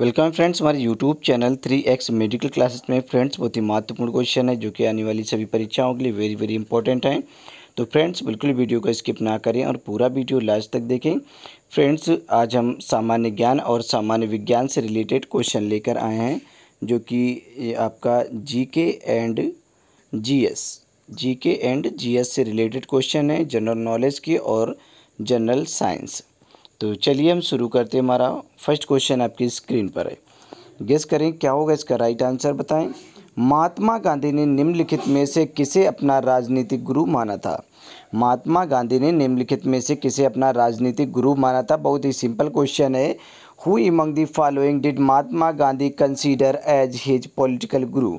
welcome friends हमारे YouTube channel three X medical classes में friends बहुत ही महत्वपूर्ण क्वेश्चन है जो कि आने वाली सभी परीक्षाओं के लिए वेरी वेरी इंपॉर्टेंट है तो फ्रेंड्स बिल्कुल वीडियो को स्किप ना करें और पूरा वीडियो लास्ट तक देखें फ्रेंड्स आज हम सामान्य ज्ञान और सामान्य विज्ञान से रिलेटेड क्वेश्चन लेकर आए हैं जो कि आपका जी K and G S G K and G S से रिलेटेड क्वेश्चन है जनरल नॉलेज के और जनरल साइंस तो चलिए हम शुरू करते हैं हमारा फर्स्ट क्वेश्चन आपकी स्क्रीन पर है गेस करें क्या होगा इसका राइट आंसर बताएं महात्मा गांधी ने निम्नलिखित में से किसे अपना राजनीतिक गुरु माना था महात्मा गांधी ने निम्नलिखित में से किसे अपना राजनीतिक गुरु माना था बहुत ही सिंपल क्वेश्चन है who among the following did Mahatma Gandhi consider as his political guru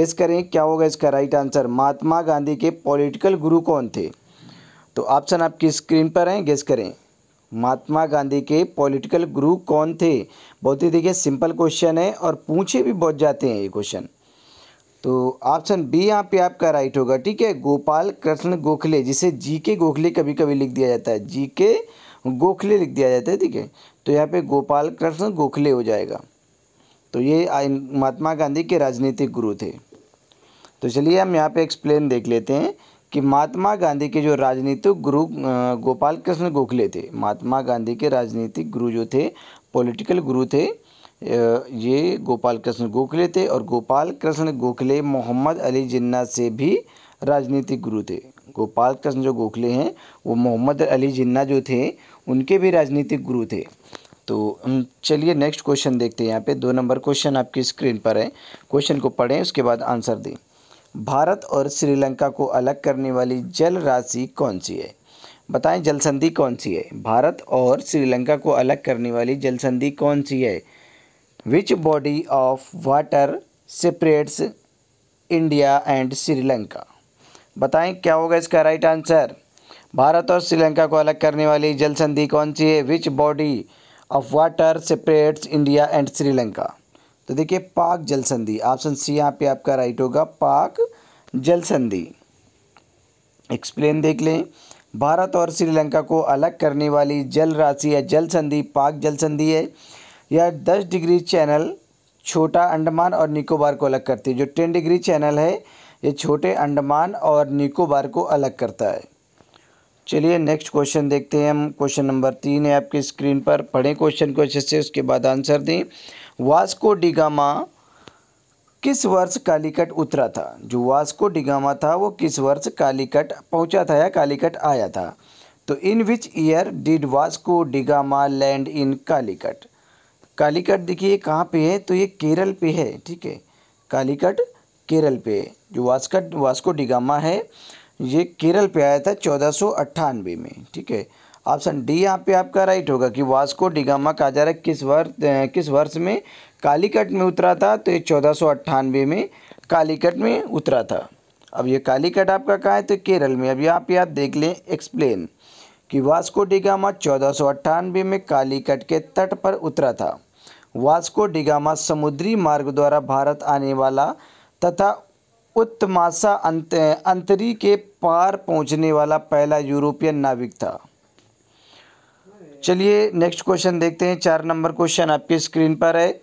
guess करें क्या होगा इसका राइट आंसर महात्मा गांधी के पॉलिटिकल गुरु कौन थे तो ऑप्शन आपकी स्क्रीन पर हैं गेस करें महात्मा गांधी के पॉलिटिकल गुरु कौन थे बहुत ही देखिए सिंपल क्वेश्चन है और पूछे भी बहुत जाते हैं ये क्वेश्चन तो ऑप्शन बी यहाँ पे आपका राइट होगा ठीक है गोपाल कृष्ण गोखले जिसे जी के गोखले कभी कभी लिख दिया जाता है जी के गोखले लिख दिया जाता है ठीक है तो यहाँ पे गोपाल कृष्ण गोखले हो जाएगा तो ये महात्मा गांधी के राजनीतिक गुरु थे तो चलिए हम यहाँ पे एक्सप्लेन देख लेते हैं कि महात्मा गांधी के जो राजनीतिक गुरु गोपाल कृष्ण गोखले थे महात्मा गांधी के राजनीतिक गुरु जो थे पॉलिटिकल गुरु थे ये गोपाल कृष्ण गोखले थे और गोपाल कृष्ण गोखले मोहम्मद अली जिन्ना से भी राजनीतिक गुरु थे गोपाल कृष्ण जो गोखले हैं वो मोहम्मद अली जिन्ना जो थे उनके भी राजनीतिक गुरु थे तो चलिए नेक्स्ट क्वेश्चन देखते हैं यहाँ पे दो नंबर क्वेश्चन आपकी स्क्रीन पर है क्वेश्चन को पढ़ें उसके बाद आंसर दें भारत और श्रीलंका को अलग करने वाली जल राशि कौन सी है बताएं जल संधि कौन सी है भारत और श्रीलंका को अलग करने वाली जल संधि कौन सी है which body of water separates India and Sri Lanka बताएं क्या होगा इसका राइट आंसर भारत और श्रीलंका को अलग करने वाली जल संधि कौन सी है which body of water separates India and Sri Lanka तो देखिए पाक जल संधि ऑप्शन सी यहाँ पे आपका राइट होगा पाक जल संधि एक्सप्लेन देख लें भारत और श्रीलंका को अलग करने वाली जल राशि या जल संधि पाक जल संधि है यह दस डिग्री चैनल छोटा अंडमान और निकोबार को अलग करती है जो टेन डिग्री चैनल है ये छोटे अंडमान और निकोबार को अलग करता है चलिए नेक्स्ट क्वेश्चन देखते हैं हम क्वेश्चन नंबर तीन है आपके स्क्रीन पर पढ़ें क्वेश्चन को अच्छे से उसके बाद आंसर दें वास्को डिगामा किस वर्ष कालीकट उतरा था जो वास्को डिगामा था वो किस वर्ष कालीकट पहुंचा था या कालीकट आया था तो in which year did Vasco da Gama land in Calicut Calicut देखिए कहाँ पे है तो ये केरल पे है ठीक है कालीकट केरल पे है जो वास्कट वास्को डिगामा है ये केरल पे आया था चौदह में ठीक है ऑप्शन डी यहाँ पे आपका राइट होगा कि वास्को डिगामा काजारा किस वर्ष किस वर्ष में कालीकट में उतरा था तो ये चौदह में कालीकट में उतरा था अब ये कालीकट आपका कहाँ है तो केरल में अभी यहाँ पे आप देख लें एक्सप्लेन कि वास्को डिगामा चौदह में कालीकट के तट पर उतरा था वास्को डिगामा समुद्री मार्ग द्वारा भारत आने वाला तथा उत्तमासा अंत अंतरी के पार पहुंचने वाला पहला यूरोपियन नाविक था चलिए नेक्स्ट क्वेश्चन देखते हैं चार नंबर क्वेश्चन आपके स्क्रीन पर है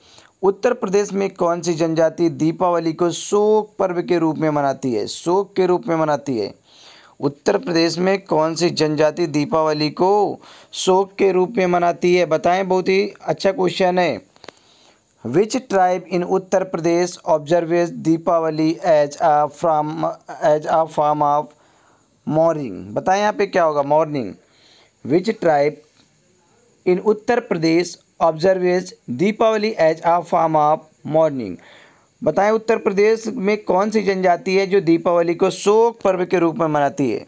उत्तर प्रदेश में कौन सी जनजाति दीपावली को शोक पर्व के रूप में मनाती है शोक के रूप में मनाती है उत्तर प्रदेश में कौन सी जनजाति दीपावली को शोक के रूप में मनाती है बताएं बहुत ही अच्छा क्वेश्चन है which tribe in Uttar Pradesh observes Deepawali as a from as a form of mourning बताएं यहाँ पे क्या होगा mourning which tribe in Uttar Pradesh observes Deepawali as a form of mourning बताएं उत्तर प्रदेश में कौन सी जनजाति है जो दीपावली को शोक पर्व के रूप में मनाती है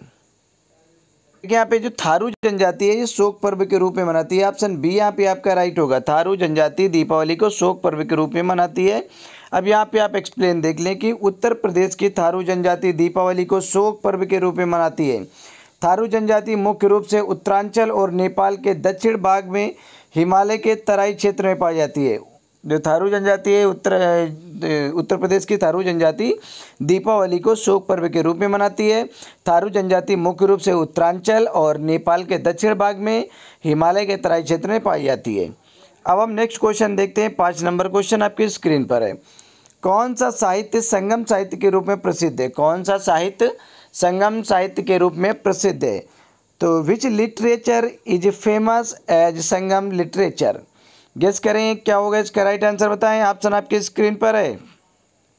यहाँ पे जो थारू जनजाति है ये शोक पर्व के रूप में मनाती है ऑप्शन बी यहाँ पे आपका राइट होगा थारू जनजाति दीपावली को शोक पर्व के रूप में मनाती है अब यहाँ पे आप एक्सप्लेन देख लें कि उत्तर प्रदेश की थारू जनजाति दीपावली को शोक पर्व के रूप में मनाती है थारू जनजाति मुख्य रूप से उत्तरांचल और नेपाल के दक्षिण भाग में हिमालय के तराई क्षेत्र में पाई जाती है जो थारू जनजाति है उत्तर उत्तर प्रदेश की थारू जनजाति दीपावली को शोक पर्व के रूप में मनाती है थारू जनजाति मुख्य रूप से उत्तरांचल और नेपाल के दक्षिण भाग में हिमालय के तराई क्षेत्र में पाई जाती है अब हम नेक्स्ट क्वेश्चन देखते हैं पाँच नंबर क्वेश्चन आपकी स्क्रीन पर है कौन सा साहित्य संगम साहित्य के रूप में प्रसिद्ध है कौन सा साहित्य संगम साहित्य के रूप में प्रसिद्ध है तो which literature is famous as Sangam literature guess करें क्या होगा इसका राइट आंसर बताएं ऑप्शन आपके स्क्रीन पर है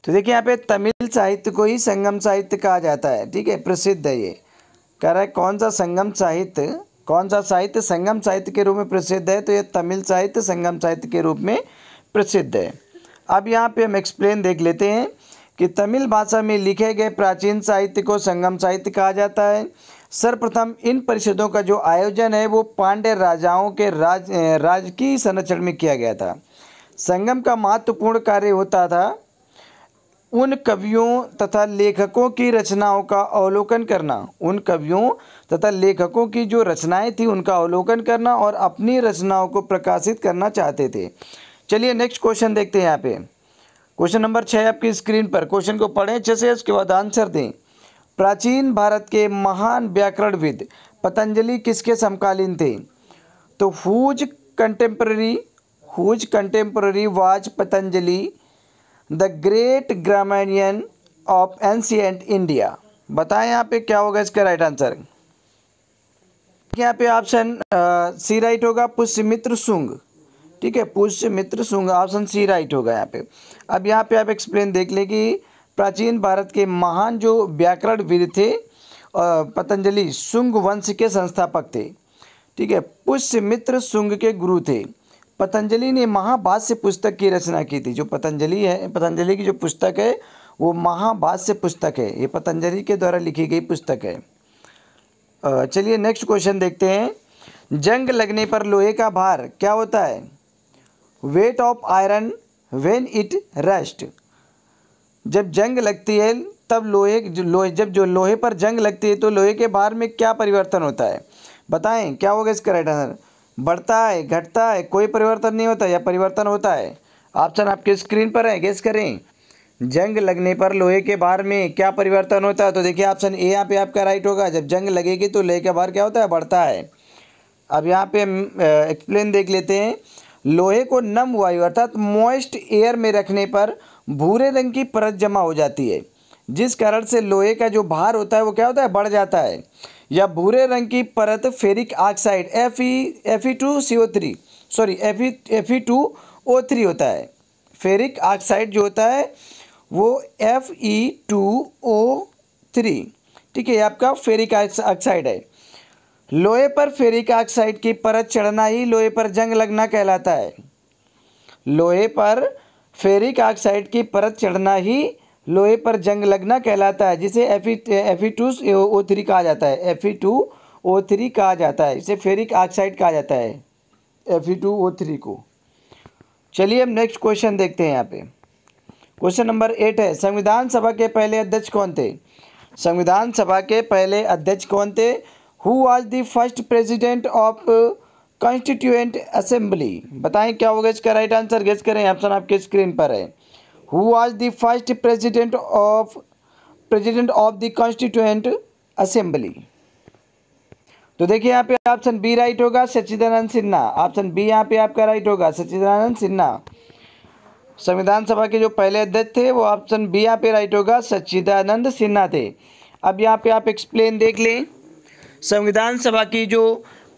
तो देखिए यहाँ पे तमिल साहित्य को ही संगम साहित्य कहा जाता है ठीक है प्रसिद्ध है ये कह रहा है कौन सा संगम साहित्य कौन सा साहित्य संगम साहित्य के रूप में प्रसिद्ध है तो ये तमिल साहित्य संगम साहित्य के रूप में प्रसिद्ध है अब यहाँ पे हम एक्सप्लेन देख लेते हैं कि तमिल भाषा में लिखे गए प्राचीन साहित्य को संगम साहित्य कहा जाता है सर्वप्रथम इन परिषदों का जो आयोजन है वो पांडे राजाओं के राज राजकीय संरक्षण में किया गया था संगम का महत्वपूर्ण कार्य होता था उन कवियों तथा लेखकों की रचनाओं का अवलोकन करना उन कवियों तथा लेखकों की जो रचनाएं थी उनका अवलोकन करना और अपनी रचनाओं को प्रकाशित करना चाहते थे चलिए नेक्स्ट क्वेश्चन देखते हैं यहाँ पे क्वेश्चन नंबर छः आपकी स्क्रीन पर क्वेश्चन को पढ़ें अच्छे से उसके बाद आंसर दें प्राचीन भारत के महान व्याकरणविद पतंजलि किसके समकालीन थे तो whose contemporary whose contemporary was Patanjali the great grammarian of ancient India बताएं यहाँ पे क्या होगा इसका राइट आंसर यहाँ पे ऑप्शन सी राइट होगा पुष्यमित्र सुंग ठीक है पुष्य मित्र सुंग ऑप्शन सी राइट होगा यहाँ पे अब यहाँ पे आप एक्सप्लेन देख लें कि प्राचीन भारत के महान जो व्याकरण विद थे पतंजलि सुंग वंश के संस्थापक थे ठीक है पुष्य मित्र सुंग के गुरु थे पतंजलि ने महाभाष्य पुस्तक की रचना की थी जो पतंजलि है पतंजलि की जो पुस्तक है वो महाभाष्य पुस्तक है ये पतंजलि के द्वारा लिखी गई पुस्तक है चलिए नेक्स्ट क्वेश्चन देखते हैं जंग लगने पर लोहे का भार क्या होता है weight of iron when it rest जब जंग लगती है तब लोहे जो लोहे जब जो लोहे पर जंग लगती है तो लोहे के बाहर में क्या परिवर्तन होता है बताएं क्या होगा इसका राइट आंसर बढ़ता है घटता है कोई परिवर्तन नहीं होता या परिवर्तन होता है ऑप्शन आपके स्क्रीन पर है गेस करें जंग लगने पर लोहे के बाहर में क्या परिवर्तन होता है तो देखिए ऑप्शन ए यहाँ पे आपका राइट होगा जब जंग लगेगी तो लोहे के बाहर क्या होता है बढ़ता है अब यहाँ पे एक्सप्लेन देख लेते हैं लोहे को नम वायु अर्थात मॉइस्ट एयर में रखने पर भूरे रंग की परत जमा हो जाती है जिस कारण से लोहे का जो भार होता है वो क्या होता है बढ़ जाता है या भूरे रंग की परत ferric oxide F E F E two C O three sorry F E F E two O three होता है फेरिक ऑक्साइड जो होता है वो F E two O three ठीक है आपका फेरिक ऑक्साइड है लोहे पर फेरिक ऑक्साइड की परत चढ़ना ही लोहे पर जंग लगना कहलाता है लोहे पर फेरिक ऑक्साइड की परत चढ़ना ही लोहे पर जंग लगना कहलाता है जिसे एफ ई थ्री कहा जाता है ई टू ओ थ्री कहा जाता है इसे फेरिक ऑक्साइड कहा जाता है ई टू ओ थ्री को चलिए हम नेक्स्ट क्वेश्चन देखते हैं यहाँ पे क्वेश्चन नंबर एट है संविधान सभा के पहले अध्यक्ष कौन थे संविधान सभा के पहले अध्यक्ष कौन थे who was the first president of constituent assembly बताएं क्या होगा इसका राइट आंसर गेस करें ऑप्शन आपके स्क्रीन पर है who was the first president of president of the constituent assembly तो देखिए यहाँ पे ऑप्शन बी राइट होगा सच्चिदानंद सिन्हा ऑप्शन बी यहाँ पे आपका राइट होगा सच्चिदानंद सिन्हा संविधान सभा के जो पहले अध्यक्ष थे वो ऑप्शन बी यहाँ पे राइट होगा सच्चिदानंद सिन्हा थे अब यहाँ पे आप एक्सप्लेन देख लें संविधान सभा की जो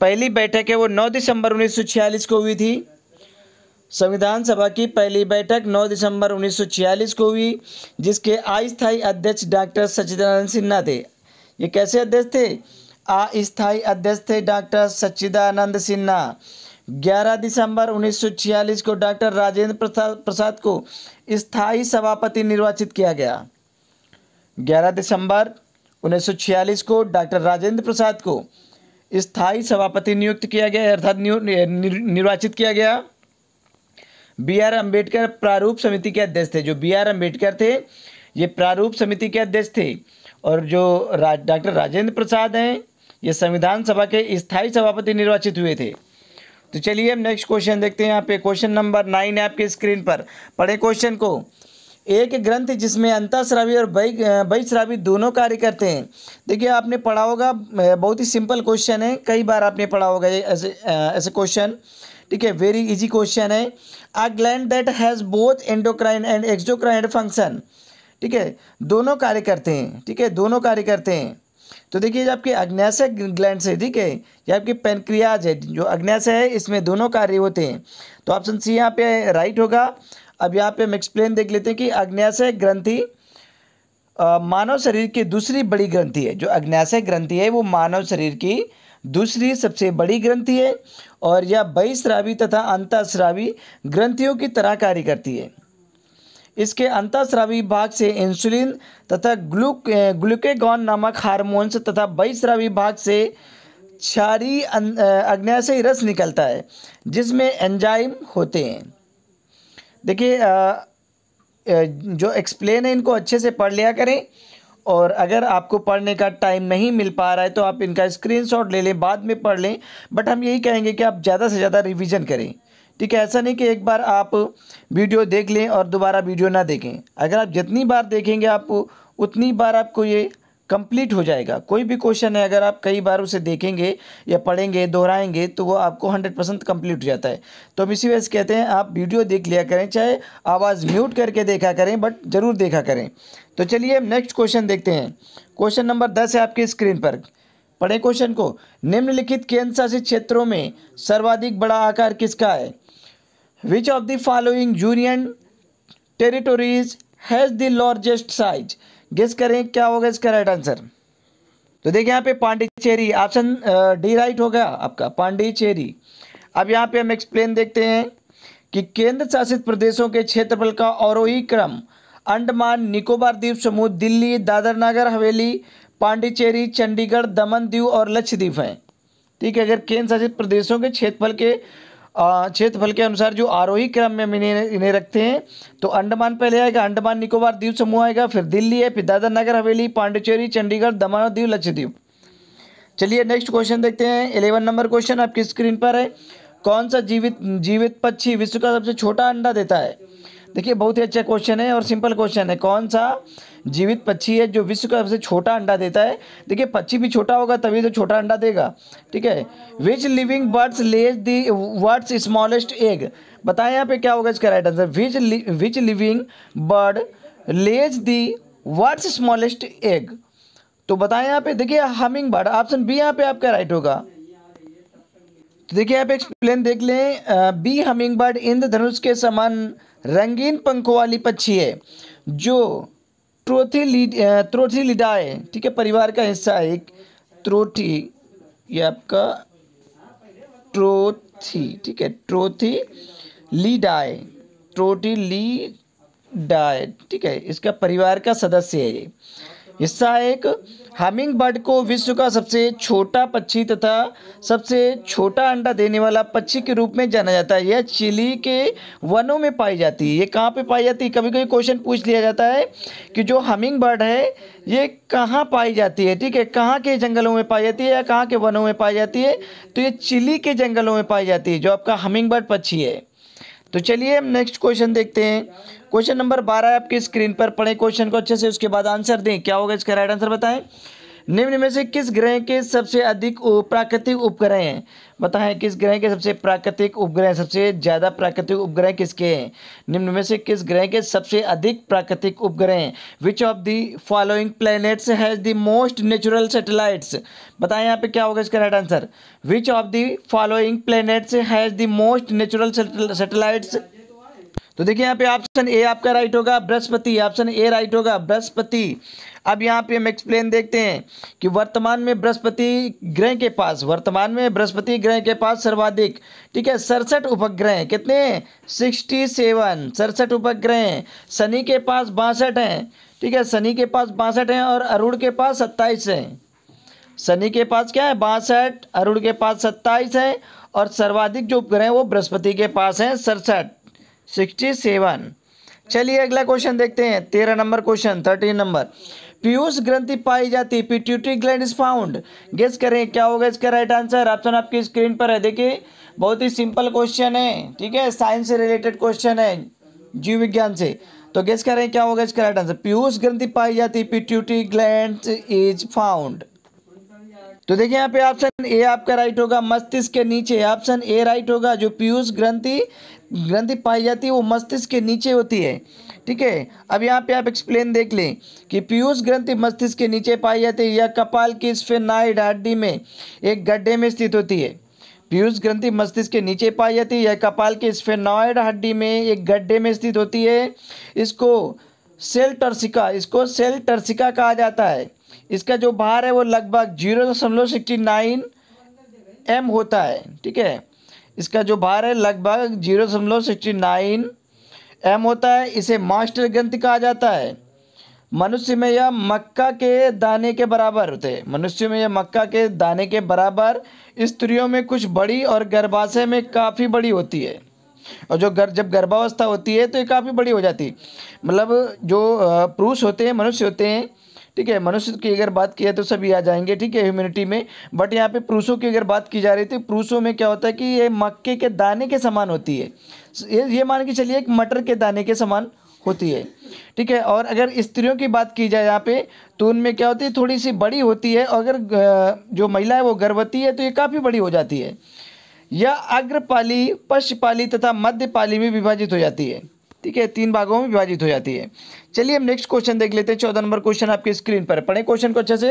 पहली बैठक है वो 9 दिसंबर 1946 को हुई थी संविधान सभा की पहली बैठक 9 दिसंबर 1946 को हुई जिसके अस्थायी अध्यक्ष डॉक्टर सच्चिदानंद सिन्हा थे ये कैसे अध्यक्ष थे अस्थायी अध्यक्ष थे डॉक्टर सच्चिदानंद सिन्हा 11 दिसंबर 1946 को डॉक्टर राजेंद्र प्रसाद प्रसाद को स्थायी सभापति निर्वाचित किया गया 11 दिसंबर उन्नीस को डॉक्टर राजेंद्र प्रसाद को स्थायी सभापति नियुक्त किया गया अर्थात निर्वाचित किया गया बी आर अम्बेडकर प्रारूप समिति के अध्यक्ष थे जो बी आर अम्बेडकर थे ये प्रारूप समिति के अध्यक्ष थे और जो डॉक्टर राजेंद्र प्रसाद हैं ये संविधान सभा के स्थायी सभापति निर्वाचित हुए थे तो चलिए हम नेक्स्ट क्वेश्चन देखते हैं यहाँ पे क्वेश्चन नंबर नाइन है आपके स्क्रीन पर पढ़े क्वेश्चन को एक ग्रंथ जिसमें अंतःश्रावी और बहि श्रावी दोनों कार्य करते हैं देखिए आपने पढ़ा होगा बहुत ही सिंपल क्वेश्चन है कई बार आपने पढ़ा होगा ये ऐसे ऐसे क्वेश्चन ठीक है वेरी इजी क्वेश्चन है a gland that has both endocrine and exocrine function ठीक है दोनों कार्य करते हैं ठीक है दोनों कार्य करते हैं तो देखिए आपके अग्नाशय ग्लैंड से ठीक है या आपकी पेनक्रियाज है जो अग्नाशय है इसमें दोनों कार्य होते हैं तो ऑप्शन सी यहाँ पे राइट होगा अब यहाँ पे हम एक्सप्लेन देख लेते हैं कि अग्न्याशय ग्रंथि मानव शरीर की दूसरी बड़ी ग्रंथि है जो अग्न्याशय ग्रंथि है वो मानव शरीर की दूसरी सबसे बड़ी ग्रंथि है और यह बहिश्रावी तथा अंतःश्रावी ग्रंथियों की तरह कार्य करती है इसके अंतःश्रावी भाग से इंसुलिन तथा ग्लूक ग्लूकेगॉन नामक हार्मोन्स तथा बहिश्रावी भाग से क्षारी अं, अग्नयाशय रस निकलता है जिसमें एंजाइम होते हैं देखिए जो एक्सप्लेन है इनको अच्छे से पढ़ लिया करें और अगर आपको पढ़ने का टाइम नहीं मिल पा रहा है तो आप इनका स्क्रीनशॉट ले लें बाद में पढ़ लें बट हम यही कहेंगे कि आप ज़्यादा से ज़्यादा रिविज़न करें ठीक है ऐसा नहीं कि एक बार आप वीडियो देख लें और दोबारा वीडियो ना देखें अगर आप जितनी बार देखेंगे आप उतनी बार आपको ये कंप्लीट हो जाएगा कोई भी क्वेश्चन है अगर आप कई बार उसे देखेंगे या पढ़ेंगे दोहराएंगे तो वो आपको हंड्रेड परसेंट कम्प्लीट हो जाता है तो हम इसी वजह से कहते हैं आप वीडियो देख लिया करें चाहे आवाज़ म्यूट करके देखा करें बट ज़रूर देखा करें तो चलिए नेक्स्ट क्वेश्चन देखते हैं क्वेश्चन नंबर दस है आपकी स्क्रीन पर पढ़े क्वेश्चन को निम्नलिखित केंद्र शासित क्षेत्रों में सर्वाधिक बड़ा आकार किसका है which of the following union territories has the largest size guess करें क्या होगा इसका राइट आंसर तो देखिए यहाँ पे पांडिचेरी ऑप्शन डी राइट हो गया आपका पांडिचेरी अब यहाँ पे हम एक्सप्लेन देखते हैं कि केंद्र शासित प्रदेशों के क्षेत्रफल का औरोही क्रम अंडमान निकोबार द्वीप समूह दिल्ली दादर नगर हवेली पांडिचेरी चंडीगढ़ दमन दीव और लक्षद्वीप हैं ठीक है अगर केंद्र शासित प्रदेशों के क्षेत्रफल के क्षेत्रफल के अनुसार जो आरोही क्रम में हम इन्हें इन्हें रखते हैं तो अंडमान पहले आएगा अंडमान निकोबार द्वीप समूह आएगा फिर दिल्ली है फिर दादर नगर हवेली पांडिचेरी चंडीगढ़ दमन और दीव लक्षद्वीप चलिए नेक्स्ट क्वेश्चन देखते हैं इलेवन नंबर क्वेश्चन आपकी स्क्रीन पर है कौन सा जीवित जीवित पक्षी विश्व का सबसे छोटा अंडा देता है देखिए बहुत ही अच्छा क्वेश्चन है और सिंपल क्वेश्चन है कौन सा जीवित पक्षी है जो विश्व का सबसे छोटा अंडा देता है देखिए पक्षी भी छोटा होगा तभी तो छोटा अंडा देगा ठीक है which living birds lays the world's smallest egg बताएं यहाँ पे क्या होगा इसका right answer which which living bird lays the world's smallest egg तो बताएं यहाँ पे देखिए हमिंग बर्ड ऑप्शन बी यहाँ पे आपका राइट होगा तो देखिए आप एक्सप्लेन देख लें बी हमिंग बर्ड इंद्रधनुष के समान रंगीन पंखों वाली पक्षी है जो ट्रोथी त्रोथीलिडाए ठीक है परिवार का हिस्सा है एक त्रोथी ये आपका ट्रोथी ठीक है ट्रोथी लीडाए ट्रोटी डाय ठीक है इसका परिवार का सदस्य है ये हिस्सा एक हमिंग बर्ड को विश्व का सबसे छोटा पक्षी तथा सबसे छोटा अंडा देने वाला पक्षी के रूप में जाना जाता है यह चिली के वनों में पाई जाती है ये कहाँ पे पाई जाती है कभी कभी क्वेश्चन पूछ लिया जाता है कि जो हमिंग बर्ड है ये कहाँ पाई जाती है ठीक है कहाँ के जंगलों में पाई जाती है या कहाँ के वनों में पाई जाती है तो ये चिली के जंगलों में पाई जाती है जो आपका हमिंग बर्ड पक्षी है तो चलिए हम नेक्स्ट क्वेश्चन देखते हैं क्वेश्चन नंबर बारह आपकी स्क्रीन पर पढ़े क्वेश्चन को अच्छे से उसके बाद आंसर दें क्या होगा इसका राइट आंसर बताएं निम्न में से किस ग्रह के सबसे अधिक प्राकृतिक उपग्रह हैं बताएं किस ग्रह के सबसे प्राकृतिक उपग्रह सबसे ज़्यादा प्राकृतिक उपग्रह किसके हैं निम्न में से किस ग्रह के सबसे अधिक प्राकृतिक उपग्रह हैं which of the following planets has the most natural satellites बताएं यहाँ पे क्या होगा इसका right answer which of the following planets has the most natural satellites तो देखिए यहाँ पे ऑप्शन ए आपका राइट होगा बृहस्पति ऑप्शन ए राइट होगा बृहस्पति अब यहाँ पे हम एक्सप्लेन देखते हैं कि वर्तमान में बृहस्पति ग्रह के पास वर्तमान में बृहस्पति ग्रह के पास सर्वाधिक ठीक है सड़सठ उपग्रह हैं कितने सिक्सटी सेवन सड़सठ उपग्रह हैं शनि के पास बासठ हैं ठीक है शनि के पास बासठ हैं और अरुण के पास सत्ताईस हैं शनि के पास क्या है बासठ अरुण के पास सत्ताईस है और सर्वाधिक जो उपग्रह हैं वो बृहस्पति के पास हैं सड़सठ सिक्सटी सेवन चलिए अगला क्वेश्चन देखते हैं तेरह नंबर क्वेश्चन थर्टीन नंबर पीयूष ग्रंथि पाई जाती pituitary gland is found guess करें क्या होगा इसका राइट आंसर ऑप्शन आपकी स्क्रीन पर है देखिए बहुत ही सिंपल क्वेश्चन है ठीक है साइंस से रिलेटेड क्वेश्चन है जीव विज्ञान से तो गेस करें क्या होगा इसका राइट आंसर पीयूष ग्रंथि पाई जाती पिट्यूटरी ग्लैंड इज फाउंड तो देखिए यहाँ पे ऑप्शन ए आपका राइट होगा मस्तिष्क के नीचे ऑप्शन ए राइट होगा जो पीयूष ग्रंथि ग्रंथि पाई जाती है वो मस्तिष्क के नीचे होती है ठीक है अब यहाँ पे आप एक्सप्लेन देख लें कि पीयूष ग्रंथि मस्तिष्क के नीचे पाई जाती है या कपाल की स्फेनाइड हड्डी में एक गड्ढे में स्थित होती है पीयूष ग्रंथि मस्तिष्क के नीचे पाई जाती है या कपाल की स्फेनॉइड हड्डी में एक गड्ढे में स्थित होती है इसको सेल टर्सिका इसको सेल टर्सिका कहा जाता है इसका जो भार है वो लगभग जीरो दशमलव सिक्सटी नाइन एम होता है ठीक है इसका जो भार है लगभग जीरो दशमलव सिक्सटी नाइन एम होता है इसे मास्टर ग्रंथ कहा जाता है मनुष्य में यह मक्का के दाने के बराबर होते हैं मनुष्य में यह मक्का के दाने के बराबर स्त्रियों में कुछ बड़ी और गर्भाशय में काफ़ी बड़ी होती है और जो गर जब गर्भावस्था होती है तो ये काफ़ी बड़ी हो जाती है मतलब जो पुरुष होते हैं मनुष्य होते हैं ठीक है मनुष्य की अगर बात की है तो सभी आ जाएंगे ठीक है ह्यूमिनिटी में बट यहाँ पे पुरुषों की अगर बात की जा रही थी पुरुषों में क्या होता है कि ये मक्के के दाने के समान होती है ये ये मान के चलिए एक मटर के दाने के समान होती है ठीक है और अगर स्त्रियों की बात की जाए यहाँ पे तो उनमें क्या होती है थोड़ी सी बड़ी होती है और अगर जो महिला है वो गर्भवती है तो ये काफ़ी बड़ी हो जाती है यह अग्रपाली पश्चपाली तथा मध्यपाली में विभाजित हो जाती है ठीक है तीन भागों में विभाजित हो जाती है चलिए हम नेक्स्ट क्वेश्चन देख लेते हैं चौदह नंबर क्वेश्चन आपके स्क्रीन पर पढ़े क्वेश्चन को अच्छे से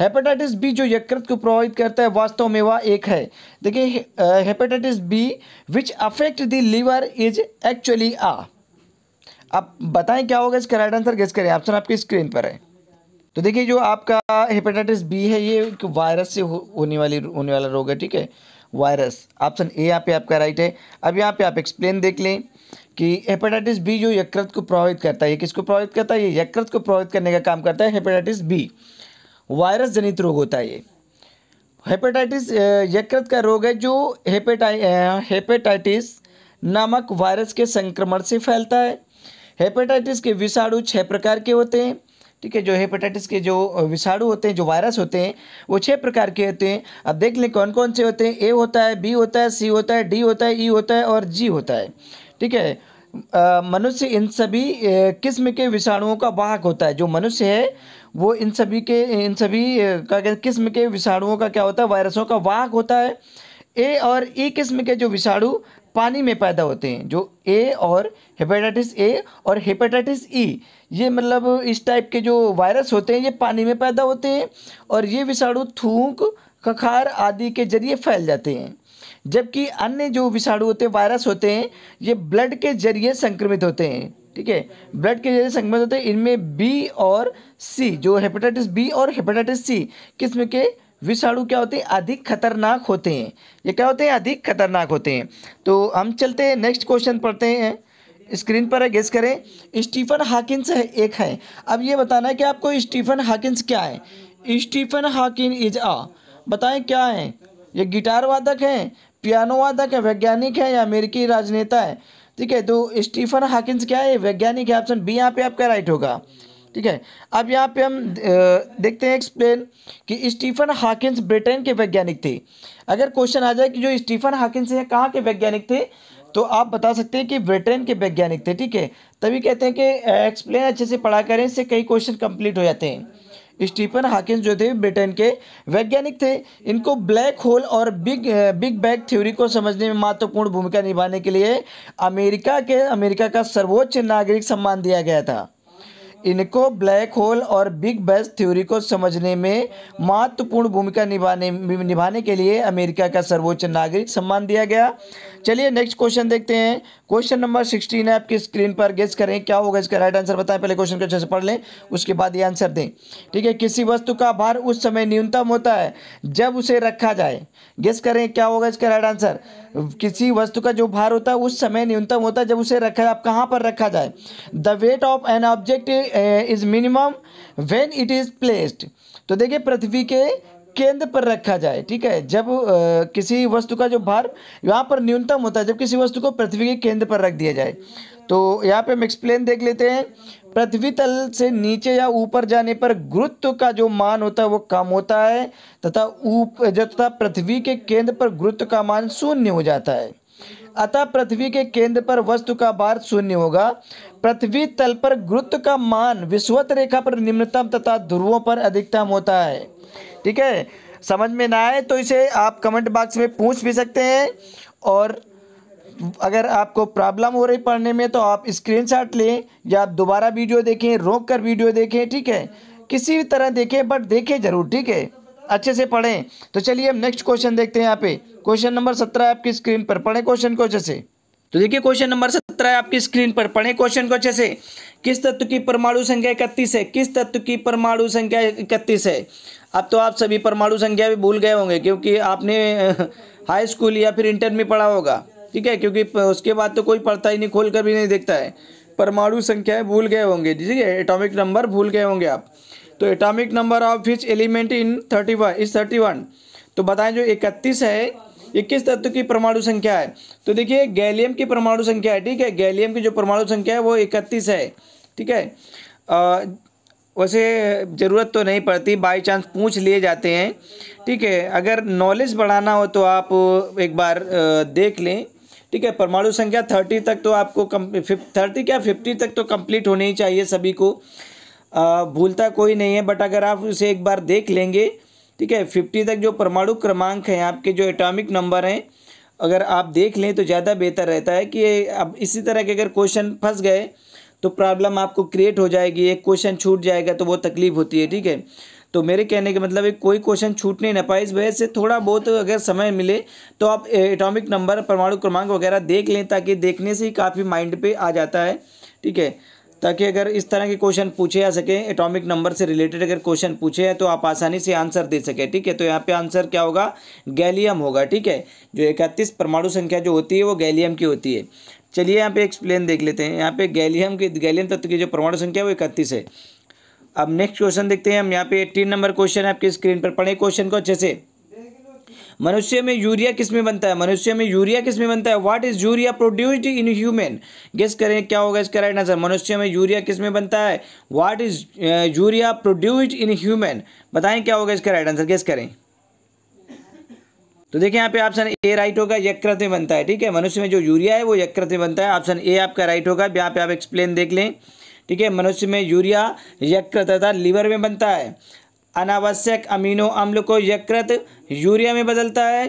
हेपेटाइटिस बी जो यकृत को प्रभावित करता है वास्तव में वह एक है देखिए hepatitis B which affect the liver is actually a आप बताएं क्या होगा इसका राइट आंसर गेस करें ऑप्शन आपकी स्क्रीन पर है तो देखिए जो आपका हेपेटाइटिस बी है ये एक वायरस से हो, होने वाली होने वाला रोग है ठीक है वायरस ऑप्शन ए यहाँ पे आपका राइट है अब यहाँ पे आप एक्सप्लेन देख लें कि हेपेटाइटिस बी जो यकृत को प्रभावित करता है ये किसको प्रभावित करता है ये यकृत को प्रभावित करने का काम करता है हेपेटाइटिस बी वायरस जनित रोग होता है ये हेपेटाइटिस यकृत का रोग है जो हेपेटाइ हेपेटाइटिस नामक वायरस के संक्रमण से फैलता है हेपेटाइटिस के विषाणु छः प्रकार के होते हैं ठीक है जो हेपेटाइटिस के जो विषाणु होते हैं जो वायरस होते हैं वो छः प्रकार के होते हैं अब देख लें कौन कौन से होते हैं ए होता है बी होता है सी होता है डी होता है ई e होता है और जी होता है ठीक है मनुष्य इन सभी किस्म के विषाणुओं का वाहक होता है जो मनुष्य है वो इन सभी के इन सभी का किस्म के विषाणुओं का क्या होता है वायरसों का वाहक होता है ए और ई किस्म के जो विषाणु पानी में पैदा होते हैं जो ए और हेपेटाइटिस ए और हेपेटाइटिस ई ये मतलब इस टाइप के जो वायरस होते हैं ये पानी में पैदा होते हैं और ये विषाणु थूक खखार आदि के जरिए फैल जाते हैं जबकि अन्य जो विषाणु होते हैं वायरस होते हैं ये ब्लड के जरिए संक्रमित होते हैं ठीक है ब्लड के जरिए संक्रमित होते हैं इनमें बी और सी जो हेपेटाइटिस बी और हेपेटाइटिस सी किस्म के विषाणु क्या होते हैं अधिक खतरनाक होते हैं ये क्या होते हैं अधिक खतरनाक होते हैं तो हम चलते हैं नेक्स्ट क्वेश्चन पढ़ते हैं स्क्रीन पर है गेस करें स्टीफन हाकिंस है एक है अब ये बताना है कि आपको स्टीफन हाकिंस क्या है स्टीफन हाकिन इज आ बताएं क्या है ये गिटार वादक हैं पियानोवादक है वैज्ञानिक है या अमेरिकी राजनेता है ठीक है तो स्टीफन हाकिंस क्या है वैज्ञानिक है ऑप्शन बी यहाँ पे आपका राइट होगा ठीक है अब यहाँ पे हम देखते हैं एक्सप्लेन कि स्टीफन हाकिंस ब्रिटेन के वैज्ञानिक थे अगर क्वेश्चन आ जाए कि जो स्टीफन हाकिंस हैं कहाँ के वैज्ञानिक थे तो आप बता सकते हैं कि ब्रिटेन के वैज्ञानिक थे ठीक है तभी कहते हैं कि एक्सप्लेन अच्छे से पढ़ा करें इससे कई क्वेश्चन कंप्लीट हो जाते हैं स्टीफन हाकिंस जो थे ब्रिटेन के वैज्ञानिक थे इनको ब्लैक होल और बिग बिग बैग थ्योरी को समझने में महत्वपूर्ण भूमिका निभाने के लिए अमेरिका के अमेरिका का सर्वोच्च नागरिक सम्मान दिया गया था इनको ब्लैक होल और बिग बैस थ्योरी को समझने में महत्वपूर्ण भूमिका निभाने निभाने के लिए अमेरिका का सर्वोच्च नागरिक सम्मान दिया गया चलिए नेक्स्ट क्वेश्चन देखते हैं क्वेश्चन नंबर सिक्सटीन है आपकी स्क्रीन पर गेस करें क्या होगा इसका राइट आंसर बताएं पहले क्वेश्चन को अच्छे से पढ़ लें उसके बाद ये आंसर दें ठीक है किसी वस्तु का भार उस समय न्यूनतम होता है जब उसे रखा जाए गेस करें क्या होगा इसका राइट आंसर किसी वस्तु का जो भार होता है उस समय न्यूनतम होता है जब उसे रखा आप कहाँ पर रखा जाए the weight of an object is minimum when it is placed तो देखिए पृथ्वी के केंद्र पर रखा जाए ठीक है जब आ, किसी वस्तु का जो भार यहाँ पर न्यूनतम होता है जब किसी वस्तु को पृथ्वी के केंद्र पर रख दिया जाए तो यहाँ पे हम एक्सप्लेन देख लेते हैं पृथ्वी तल से नीचे या ऊपर जाने पर गुरुत्व का जो मान होता है वो कम होता है तथा ऊप तथा पृथ्वी के केंद्र पर गुरुत्व का मान शून्य हो जाता है अतः पृथ्वी के केंद्र पर वस्तु का भार शून्य होगा पृथ्वी तल पर गुरुत्व का मान विश्वत रेखा पर निम्नतम तथा ध्रुवों पर अधिकतम होता है ठीक है समझ में ना आए तो इसे आप कमेंट बॉक्स में पूछ भी सकते हैं और अगर आपको प्रॉब्लम हो रही पढ़ने में तो आप स्क्रीनशॉट लें या आप दोबारा वीडियो देखें रोक कर वीडियो देखें ठीक है किसी भी तरह देखें बट देखें जरूर ठीक है अच्छे से पढ़ें तो चलिए हम नेक्स्ट क्वेश्चन देखते हैं यहाँ पे क्वेश्चन नंबर सत्रह आपकी स्क्रीन पर पढ़ें क्वेश्चन को अच्छे से तो देखिए क्वेश्चन नंबर सत्रह आपकी स्क्रीन पर पढ़ें क्वेश्चन को अच्छे से किस तत्व की परमाणु संख्या इकतीस है किस तत्व की परमाणु संख्या इकतीस है अब तो आप सभी परमाणु संख्या भी भूल गए होंगे क्योंकि आपने हाई स्कूल या फिर इंटर में पढ़ा होगा ठीक है क्योंकि उसके बाद तो कोई पढ़ता ही नहीं खोल कर भी नहीं देखता है परमाणु संख्या भूल गए होंगे ठीक है एटॉमिक नंबर भूल गए होंगे आप तो atomic number of which element in thirty one is thirty one तो बताएं जो इकतीस है ये किस तत्व की परमाणु संख्या है तो देखिए गैलियम की परमाणु संख्या है ठीक है गैलियम की जो परमाणु संख्या है वो इकतीस है ठीक है वैसे ज़रूरत तो नहीं पड़ती बाई चांस पूछ लिए जाते हैं ठीक है अगर नॉलेज बढ़ाना हो तो आप एक बार देख लें ठीक है परमाणु संख्या थर्टी तक तो आपको कम थर्टी क्या फिफ्टी तक तो कंप्लीट होनी ही चाहिए सभी को आ, भूलता कोई नहीं है बट अगर आप उसे एक बार देख लेंगे ठीक है फिफ्टी तक जो परमाणु क्रमांक हैं आपके जो एटॉमिक नंबर हैं अगर आप देख लें तो ज़्यादा बेहतर रहता है कि अब इसी तरह के अगर क्वेश्चन फंस गए तो प्रॉब्लम आपको क्रिएट हो जाएगी एक क्वेश्चन छूट जाएगा तो वो तकलीफ होती है ठीक है तो मेरे कहने का मतलब एक कोई क्वेश्चन छूटने ना पाए इस वजह से थोड़ा बहुत अगर समय मिले तो आप एटॉमिक नंबर परमाणु क्रमांक वगैरह देख लें ताकि देखने से ही काफ़ी माइंड पे आ जाता है ठीक है ताकि अगर इस तरह के क्वेश्चन पूछे जा सके एटॉमिक नंबर से रिलेटेड अगर क्वेश्चन पूछे हैं तो आप आसानी से आंसर दे सके ठीक है तो यहाँ पे आंसर क्या होगा गैलियम होगा ठीक है जो इकतीस परमाणु संख्या जो होती है वो गैलियम की होती है चलिए यहाँ पे एक्सप्लेन देख लेते हैं यहाँ पे गैलियम की गैलियम तत्व की जो परमाणु संख्या है वो इकतीस है अब नेक्स्ट क्वेश्चन देखते हैं हम यहाँ पे एट्टीन नंबर क्वेश्चन है आपकी स्क्रीन पर पढ़े क्वेश्चन को अच्छे से मनुष्य में यूरिया किस में बनता है मनुष्य में यूरिया किस में बनता है what is urea produced in human guess करें क्या होगा इसका राइट आंसर मनुष्य में यूरिया किस में बनता है what is uh, urea produced in human बताएं क्या होगा इसका राइट आंसर गेस करें तो देखिए यहाँ पे ऑप्शन ए राइट होगा यकृत में बनता है ठीक है मनुष्य में जो यूरिया है वो यकृत में बनता है ऑप्शन ए आपका राइट होगा यहाँ पे आप एक्सप्लेन देख लें ठीक है मनुष्य में यूरिया यकृत तथा लीवर में बनता है अनावश्यक अमीनो अम्ल को यकृत यूरिया में बदलता है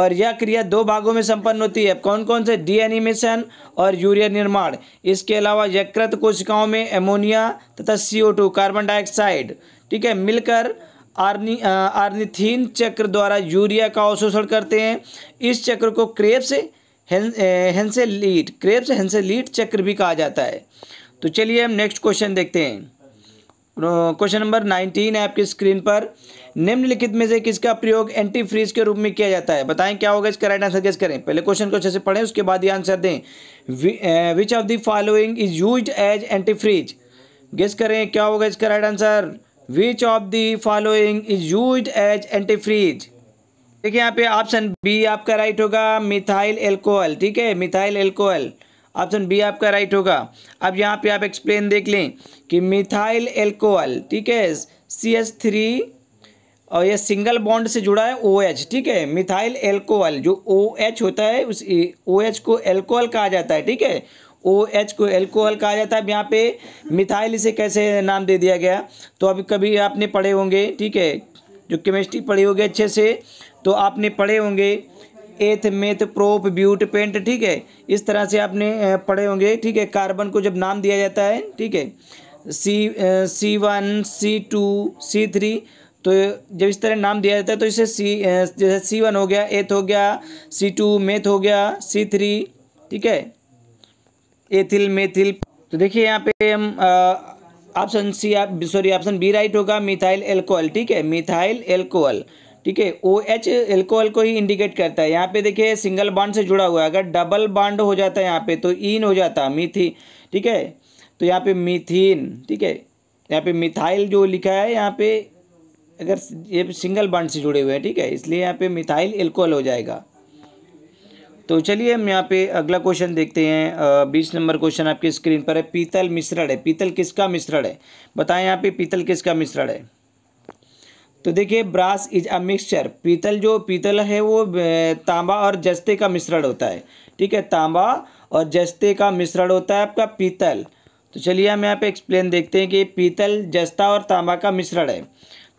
और यह क्रिया दो भागों में संपन्न होती है कौन कौन से डी एनिमेशन और यूरिया निर्माण इसके अलावा यकृत कोशिकाओं में एमोनिया तथा सी कार्बन डाइऑक्साइड ठीक है मिलकर आर्नी आर्निथीन चक्र द्वारा यूरिया का अवशोषण करते हैं इस चक्र को क्रेप्स लीड क्रेप्स लीड चक्र भी कहा जाता है तो चलिए हम नेक्स्ट क्वेश्चन देखते हैं क्वेश्चन नंबर नाइनटीन है आपकी स्क्रीन पर निम्नलिखित में से किसका प्रयोग एंटी फ्रीज के रूप में किया जाता है बताएं क्या होगा इसका राइट आंसर कैसे करें पहले क्वेश्चन को अच्छे से पढ़ें उसके बाद ये आंसर दें which of the following is use as antifreeze guess करें क्या होगा इसका right answer which of the following is use as freeze देखिए यहाँ पे ऑप्शन बी आपका राइट होगा मिथाइल एल्कोहल ठीक है मिथाइल एल्कोहल ऑप्शन बी आपका राइट होगा अब यहाँ पे आप एक्सप्लेन देख लें कि मिथाइल एल्कोहल ठीक है सी एस थ्री और यह सिंगल बॉन्ड से जुड़ा है ओ एच ठीक है मिथाइल एल्कोहल जो ओ एच होता है उस ओ एच को एल्कोहल कहा जाता है ठीक है ओ एच को एल्कोहल कहा जाता है अब यहाँ पे मिथाइल इसे कैसे नाम दे दिया गया तो अभी कभी आपने पढ़े होंगे ठीक है जो केमिस्ट्री पढ़ी होगी अच्छे से तो आपने पढ़े होंगे एथ मेथ प्रोप ब्यूट पेंट ठीक है इस तरह से आपने पढ़े होंगे ठीक है कार्बन को जब नाम दिया जाता है ठीक है C C one C two C three तो जब इस तरह नाम दिया जाता है तो इसे सी जैसे सी वन हो गया एथ हो गया सी टू मेथ हो गया सी थ्री ठीक है एथिल मेथिल तो देखिए यहाँ पे हम option C sorry option B right होगा मिथाइल एल्कोहल ठीक है मिथाइल एल्कोहल ठीक है ओ एच एल्कोहल को ही इंडिकेट करता है यहाँ पे देखिए सिंगल बॉन्ड से जुड़ा हुआ है अगर डबल बॉन्ड हो जाता है यहाँ पे तो इन हो जाता मिथी ठीक है तो यहाँ पे मिथिन ठीक है यहाँ पे मिथाइल जो लिखा है यहाँ पे अगर ये सिंगल बॉन्ड से जुड़े हुए हैं ठीक है इसलिए यहाँ पे मिथाइल एल्कोहल हो जाएगा तो चलिए हम यहाँ पे अगला क्वेश्चन देखते हैं बीस नंबर क्वेश्चन आपके स्क्रीन पर है पीतल मिश्रण है पीतल किसका मिश्रण है बताएं यहाँ पे पीतल किसका मिश्रण है तो देखिए ब्रास इज अ मिक्सचर पीतल जो पीतल है वो तांबा और जस्ते का मिश्रण होता है ठीक है तांबा और जस्ते का मिश्रण होता है आपका पीतल तो चलिए हम यहाँ पे एक्सप्लेन देखते हैं कि पीतल जस्ता और तांबा का मिश्रण है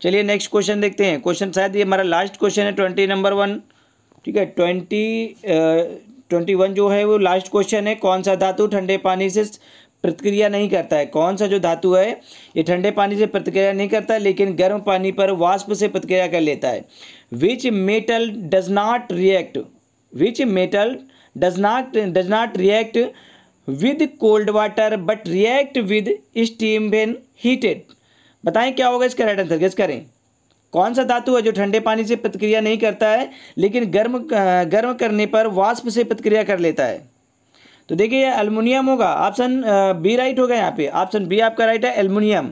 चलिए नेक्स्ट क्वेश्चन देखते हैं क्वेश्चन शायद ये हमारा लास्ट क्वेश्चन है ट्वेंटी नंबर वन ठीक है ट्वेंटी ट्वेंटी वन जो है वो लास्ट क्वेश्चन है कौन सा धातु ठंडे पानी से प्रतिक्रिया नहीं करता है कौन सा जो धातु है ये ठंडे पानी से प्रतिक्रिया नहीं करता लेकिन गर्म पानी पर वाष्प से प्रतिक्रिया कर लेता है which metal does not react which metal does not does not react with cold water but react with steam when heated बताएं क्या होगा इसका राइट आंसर गेस करें कौन सा धातु है जो ठंडे पानी से प्रतिक्रिया नहीं करता है लेकिन गर्म गर्म करने पर वाष्प से प्रतिक्रिया कर लेता है तो देखिए ये अल्मोनियम होगा ऑप्शन बी राइट होगा यहाँ पे ऑप्शन बी आपका राइट है अल्मोनियम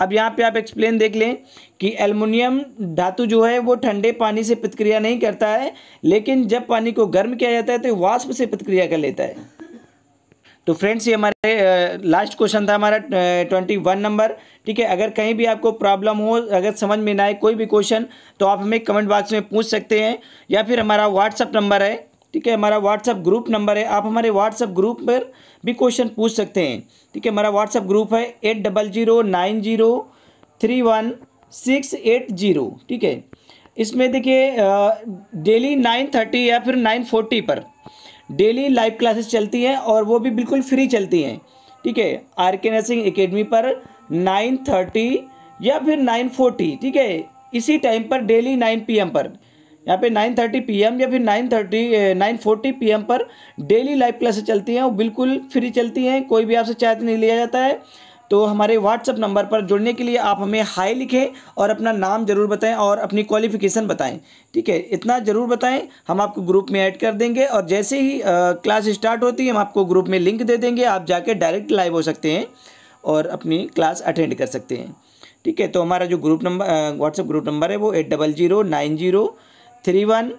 अब यहाँ पे आप एक्सप्लेन देख लें कि अल्मोनियम धातु जो है वो ठंडे पानी से प्रतिक्रिया नहीं करता है लेकिन जब पानी को गर्म किया जाता है तो वाष्प से प्रतिक्रिया कर लेता है तो फ्रेंड्स ये हमारे लास्ट क्वेश्चन था हमारा ट्वेंटी वन नंबर ठीक है अगर कहीं भी आपको प्रॉब्लम हो अगर समझ में ना आए कोई भी क्वेश्चन तो आप हमें कमेंट बॉक्स में पूछ सकते हैं या फिर हमारा व्हाट्सअप नंबर है ठीक है हमारा व्हाट्सअप ग्रुप नंबर है आप हमारे व्हाट्सअप ग्रुप पर भी क्वेश्चन पूछ सकते हैं ठीक है हमारा व्हाट्सअप ग्रुप है eight double zero nine zero three one six eight zero ठीक है इसमें देखिए डेली नाइन थर्टी या फिर नाइन फोर्टी पर डेली लाइव क्लासेस चलती हैं और वो भी बिल्कुल फ्री चलती हैं ठीक है आर के नर्सिंग एकेडमी पर नाइन थर्टी या फिर नाइन फोर्टी ठीक है इसी टाइम पर डेली नाइन पी एम पर यहाँ पे नाइन थर्टी पी एम या फिर nine thirty nine forty P M पर डेली लाइव क्लासेस चलती हैं वो बिल्कुल फ्री चलती हैं कोई भी आपसे चार्ज नहीं लिया जाता है तो हमारे व्हाट्सअप नंबर पर जुड़ने के लिए आप हमें हाई लिखें और अपना नाम ज़रूर बताएं और अपनी क्वालिफिकेशन बताएं ठीक है इतना ज़रूर बताएं हम आपको ग्रुप में ऐड कर देंगे और जैसे ही आ, क्लास स्टार्ट होती है हम आपको ग्रुप में लिंक दे देंगे आप जाके डायरेक्ट लाइव हो सकते हैं और अपनी क्लास अटेंड कर सकते हैं ठीक है तो हमारा जो group number WhatsApp group number है वो eight double zero nine zero three one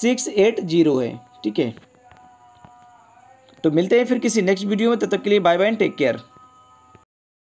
six eight zero है ठीक है तो मिलते हैं फिर किसी नेक्स्ट वीडियो में तब तक के लिए bye bye and take care